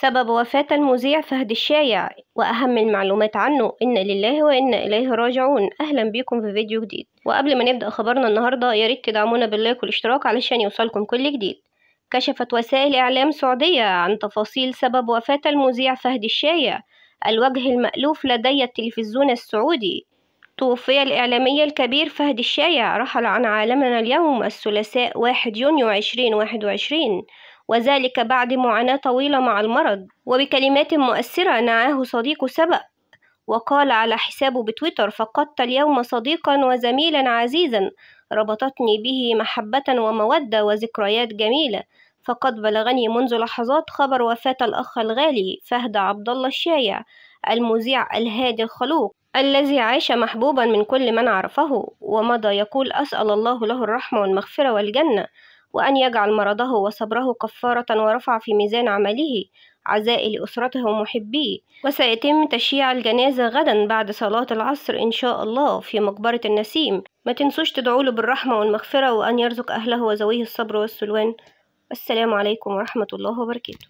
سبب وفاة المذيع فهد الشايع وأهم المعلومات عنه إن لله وإن إليه راجعون أهلا بيكم في فيديو جديد وقبل ما نبدأ خبرنا النهاردة ياريت تدعمونا باللايك والاشتراك علشان يوصلكم كل جديد كشفت وسائل إعلام سعودية عن تفاصيل سبب وفاة المذيع فهد الشايع الوجه المألوف لدي التلفزيون السعودي توفي الإعلامي الكبير فهد الشايع رحل عن عالمنا اليوم الثلاثاء واحد يونيو عشرين واحد وعشرين وذلك بعد معاناة طويلة مع المرض وبكلمات مؤثرة نعاه صديقه سبأ وقال على حسابه بتويتر فقدت اليوم صديقا وزميلا عزيزا ربطتني به محبة ومودة وذكريات جميلة فقد بلغني منذ لحظات خبر وفاة الأخ الغالي فهد عبد الله الشايع المذيع الهادي الخلوق الذي عاش محبوبا من كل من عرفه ومضى يقول أسأل الله له الرحمة والمغفرة والجنة وأن يجعل مرضه وصبره كفارة ورفع في ميزان عمله عزاء لأسرته ومحبيه وسيتم تشييع الجنازة غدا بعد صلاة العصر إن شاء الله في مقبرة النسيم ما تنسوش تدعوله بالرحمة والمغفرة وأن يرزق أهله وزويه الصبر والسلوان السلام عليكم ورحمة الله وبركاته